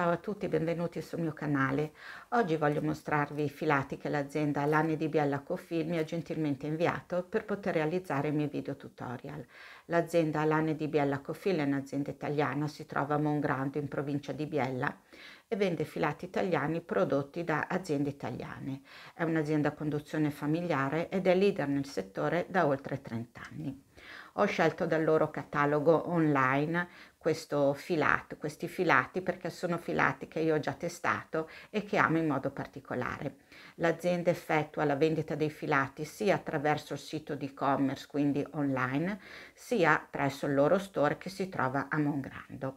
Ciao a tutti e benvenuti sul mio canale. Oggi voglio mostrarvi i filati che l'azienda Lani di Biella Cofil mi ha gentilmente inviato per poter realizzare i miei video tutorial. L'azienda Lani di Biella Cofil è un'azienda italiana, si trova a Mongrando in provincia di Biella e vende filati italiani prodotti da aziende italiane. È un'azienda a conduzione familiare ed è leader nel settore da oltre 30 anni. Ho scelto dal loro catalogo online filato, questi filati perché sono filati che io ho già testato e che amo in modo particolare. L'azienda effettua la vendita dei filati sia attraverso il sito di e-commerce, quindi online, sia presso il loro store che si trova a Mongrando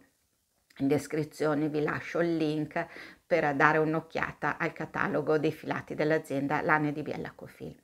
in descrizione vi lascio il link per dare un'occhiata al catalogo dei filati dell'azienda Lane di Biella Cofil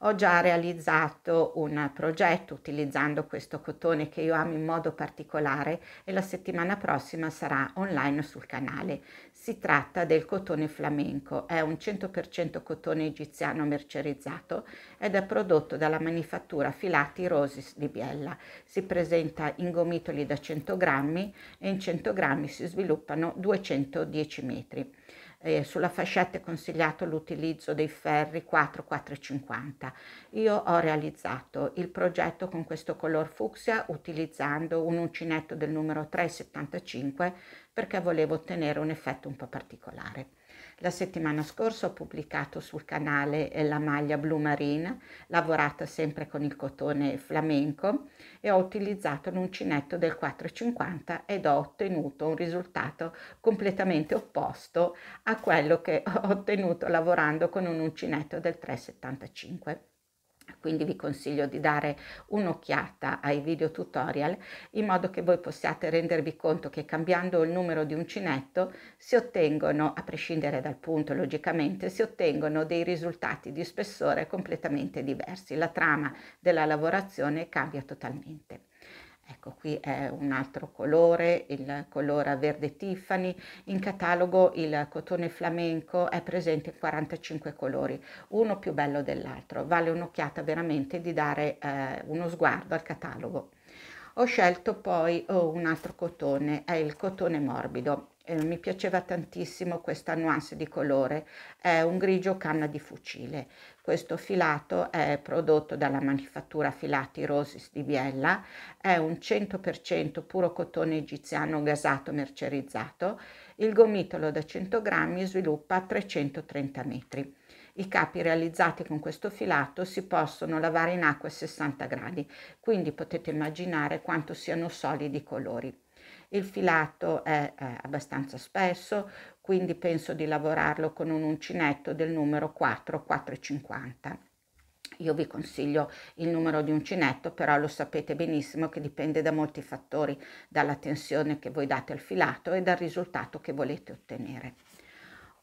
ho già realizzato un progetto utilizzando questo cotone che io amo in modo particolare e la settimana prossima sarà online sul canale. Si tratta del cotone flamenco, è un 100% cotone egiziano mercerizzato ed è prodotto dalla manifattura Filati Rosis di Biella. Si presenta in gomitoli da 100 grammi e in 100 grammi si sviluppano 210 metri eh, sulla fascetta è consigliato l'utilizzo dei ferri 4, 4,50. Io ho realizzato il progetto con questo color fucsia utilizzando un uncinetto del numero 3,75 perché volevo ottenere un effetto un po' particolare. La settimana scorsa ho pubblicato sul canale eh, la maglia Blue Marine, lavorata sempre con il cotone flamenco e ho utilizzato l'uncinetto del 450 ed ho ottenuto un risultato completamente opposto a quello che ho ottenuto lavorando con un uncinetto del 375 quindi vi consiglio di dare un'occhiata ai video tutorial in modo che voi possiate rendervi conto che cambiando il numero di uncinetto si ottengono, a prescindere dal punto logicamente, si ottengono dei risultati di spessore completamente diversi. La trama della lavorazione cambia totalmente. Ecco, qui è un altro colore, il colore verde Tiffany. In catalogo il cotone flamenco è presente in 45 colori, uno più bello dell'altro. Vale un'occhiata veramente di dare eh, uno sguardo al catalogo. Ho scelto poi oh, un altro cotone, è il cotone morbido eh, mi piaceva tantissimo questa nuance di colore, è un grigio canna di fucile. Questo filato è prodotto dalla manifattura Filati Rosis di Biella, è un 100% puro cotone egiziano gasato mercerizzato, il gomitolo da 100 grammi sviluppa 330 metri. I capi realizzati con questo filato si possono lavare in acqua a 60 gradi, quindi potete immaginare quanto siano solidi i colori il filato è eh, abbastanza spesso, quindi penso di lavorarlo con un uncinetto del numero 4, 4,50. Io vi consiglio il numero di uncinetto, però lo sapete benissimo che dipende da molti fattori, dalla tensione che voi date al filato e dal risultato che volete ottenere.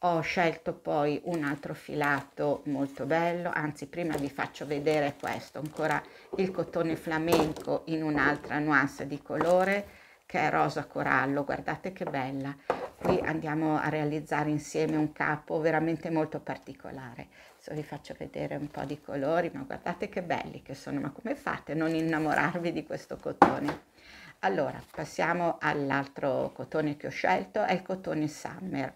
Ho scelto poi un altro filato molto bello, anzi prima vi faccio vedere questo, ancora il cotone flamenco in un'altra nuance di colore che è rosa corallo, guardate che bella. Qui andiamo a realizzare insieme un capo veramente molto particolare. Adesso vi faccio vedere un po' di colori, ma guardate che belli che sono, ma come fate a non innamorarvi di questo cotone? Allora, passiamo all'altro cotone che ho scelto, è il cotone Summer.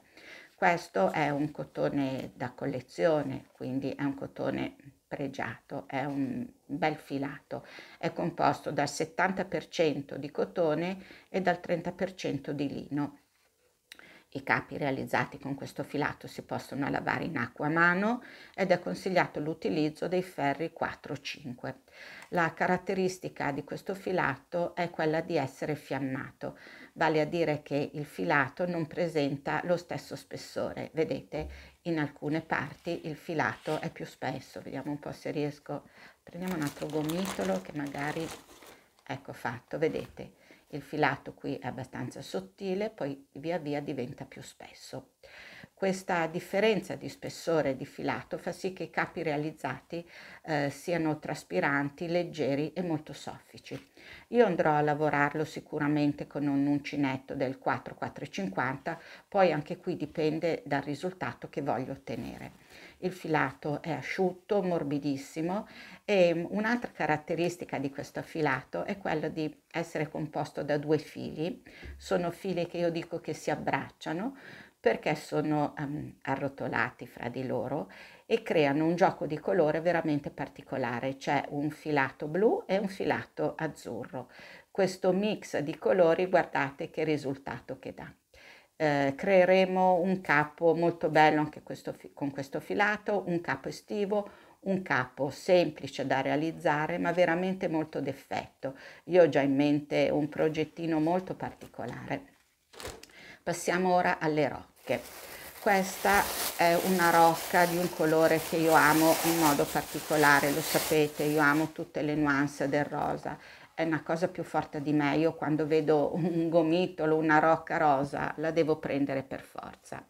Questo è un cotone da collezione, quindi è un cotone pregiato, è un bel filato, è composto dal 70% di cotone e dal 30% di lino. I capi realizzati con questo filato si possono lavare in acqua a mano ed è consigliato l'utilizzo dei ferri 4-5. La caratteristica di questo filato è quella di essere fiammato, vale a dire che il filato non presenta lo stesso spessore. Vedete, in alcune parti il filato è più spesso. Vediamo un po' se riesco. Prendiamo un altro gomitolo che magari ecco fatto, vedete il filato qui è abbastanza sottile, poi via via diventa più spesso. Questa differenza di spessore di filato fa sì che i capi realizzati eh, siano traspiranti, leggeri e molto soffici. Io andrò a lavorarlo sicuramente con un uncinetto del 4450, poi anche qui dipende dal risultato che voglio ottenere il filato è asciutto, morbidissimo e mm, un'altra caratteristica di questo filato è quello di essere composto da due fili, sono fili che io dico che si abbracciano perché sono um, arrotolati fra di loro e creano un gioco di colore veramente particolare, c'è un filato blu e un filato azzurro. Questo mix di colori guardate che risultato che dà eh, creeremo un capo molto bello anche questo, con questo filato, un capo estivo, un capo semplice da realizzare ma veramente molto d'effetto. Io ho già in mente un progettino molto particolare. Passiamo ora alle rocche. Questa è una rocca di un colore che io amo in modo particolare, lo sapete, io amo tutte le nuance del rosa è una cosa più forte di me, io quando vedo un gomitolo, una rocca rosa, la devo prendere per forza.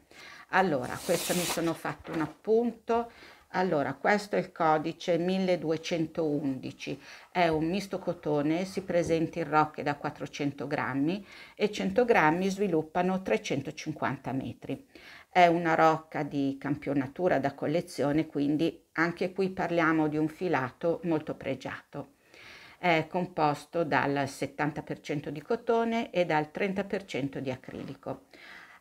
Allora, questo mi sono fatto un appunto. Allora, questo è il codice 1211, è un misto cotone, si presenta in rocche da 400 grammi e 100 grammi sviluppano 350 metri. È una rocca di campionatura da collezione, quindi anche qui parliamo di un filato molto pregiato è composto dal 70% di cotone e dal 30% di acrilico.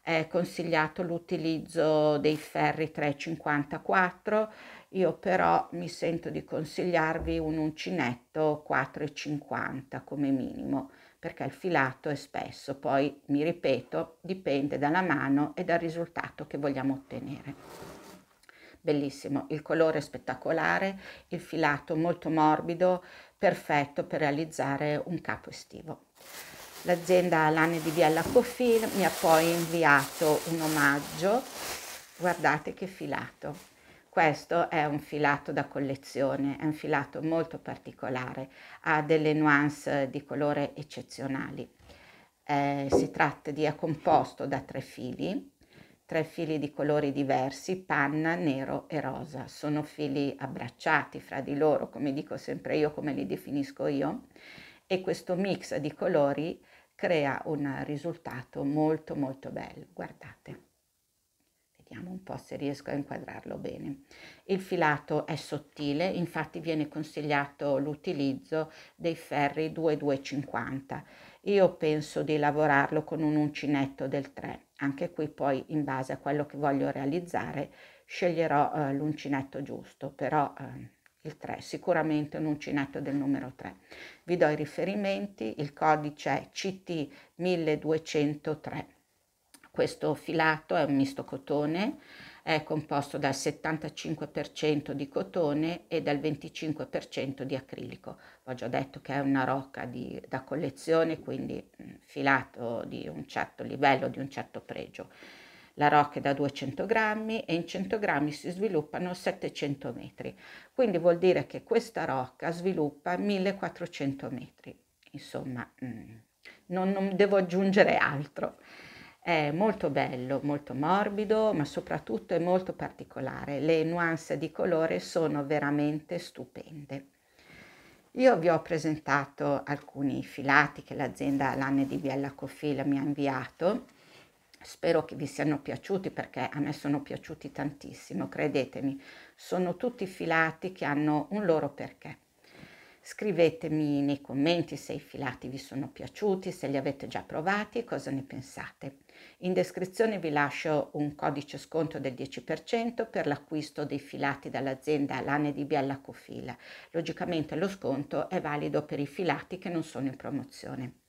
È consigliato l'utilizzo dei ferri 3,54, io però mi sento di consigliarvi un uncinetto 4,50 come minimo perché il filato è spesso, poi mi ripeto, dipende dalla mano e dal risultato che vogliamo ottenere bellissimo, il colore è spettacolare, il filato molto morbido perfetto per realizzare un capo estivo. L'azienda Lane di Biella Cofil mi ha poi inviato un omaggio, guardate che filato. Questo è un filato da collezione, è un filato molto particolare, ha delle nuance di colore eccezionali. Eh, si tratta di, è composto da tre fili, tre fili di colori diversi, panna, nero e rosa. Sono fili abbracciati fra di loro, come dico sempre io, come li definisco io, e questo mix di colori crea un risultato molto molto bello. Guardate. Vediamo un po' se riesco a inquadrarlo bene. Il filato è sottile, infatti viene consigliato l'utilizzo dei ferri 2250 io penso di lavorarlo con un uncinetto del 3, anche qui poi in base a quello che voglio realizzare sceglierò eh, l'uncinetto giusto, però eh, il 3, sicuramente un uncinetto del numero 3. Vi do i riferimenti, il codice è CT1203. Questo filato è un misto cotone, è composto dal 75% di cotone e dal 25% di acrilico. Ho già detto che è una rocca di, da collezione, quindi mm, filato di un certo livello, di un certo pregio. La rocca è da 200 grammi e in 100 grammi si sviluppano 700 metri, quindi vuol dire che questa rocca sviluppa 1400 metri. Insomma, mm, non, non devo aggiungere altro. È molto bello, molto morbido, ma soprattutto è molto particolare. Le nuance di colore sono veramente stupende. Io vi ho presentato alcuni filati che l'azienda Lanne di Biella Cofila mi ha inviato. Spero che vi siano piaciuti perché a me sono piaciuti tantissimo, credetemi. Sono tutti filati che hanno un loro perché. Scrivetemi nei commenti se i filati vi sono piaciuti, se li avete già provati e cosa ne pensate. In descrizione vi lascio un codice sconto del 10% per l'acquisto dei filati dall'azienda Lane di Biella Cofila. Logicamente lo sconto è valido per i filati che non sono in promozione.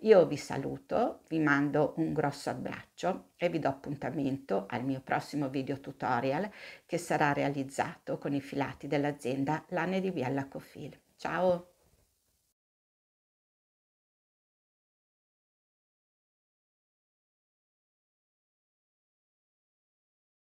Io vi saluto, vi mando un grosso abbraccio e vi do appuntamento al mio prossimo video tutorial che sarà realizzato con i filati dell'azienda Lane di Biella Cofila. Ciao!